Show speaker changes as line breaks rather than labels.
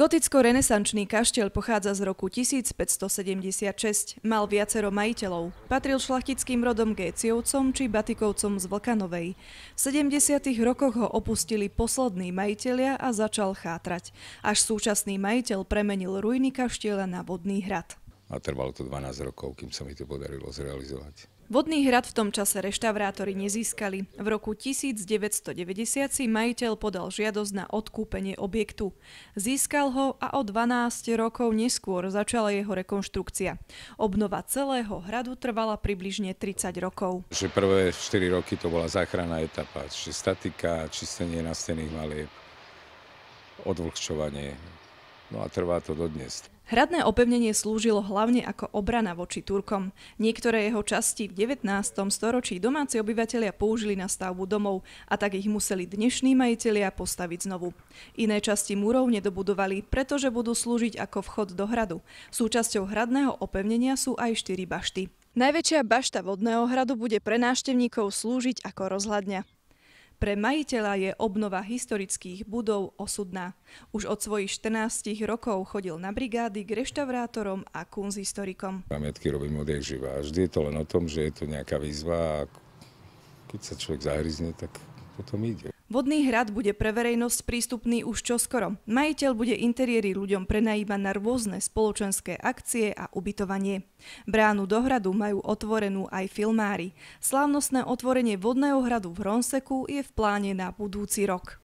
Goticko-renesančný kaštiel pochádza z roku 1576, mal viacero majiteľov. Patril šlachtickým rodom Géciovcom či Batikovcom z Vlkanovej. V 70. rokoch ho opustili poslední majiteľia a začal chátrať. Až súčasný majiteľ premenil ruiny kaštieľa na vodný hrad.
A trvalo to 12 rokov, kým sa mi to podarilo zrealizovať.
Vodný hrad v tom čase reštaurátori nezískali. V roku 1990 si majiteľ podal žiadosť na odkúpenie objektu. Získal ho a o 12 rokov neskôr začala jeho rekonštrukcia. Obnova celého hradu trvala približne 30 rokov.
prvé 4 roky to bola záchranná etapa, čiže statika, čistenie nastených malieb, odvlhčovanie, No a trvá to dodnes.
Hradné opevnenie slúžilo hlavne ako obrana voči Turkom. Niektoré jeho časti v 19. storočí domáci obyvateľia použili na stavbu domov a tak ich museli dnešní majitelia postaviť znovu. Iné časti múrov nedobudovali, pretože budú slúžiť ako vchod do hradu. Súčasťou hradného opevnenia sú aj štyri bašty. Najväčšia bašta vodného hradu bude pre návštevníkov slúžiť ako rozhľadňa. Pre majiteľa je obnova historických budov osudná. Už od svojich 14 rokov chodil na brigády k reštaurátorom a kunzhistorikom.
Pamiatky robím od jak živá. Vždy je to len o tom, že je to nejaká výzva a keď sa človek zahryzne, tak potom ide.
Vodný hrad bude pre verejnosť prístupný už čoskoro. Majiteľ bude interiéry ľuďom prenajímať na rôzne spoločenské akcie a ubytovanie. Bránu do hradu majú otvorenú aj filmári. Slávnostné otvorenie vodného hradu v Ronseku je v pláne na budúci rok.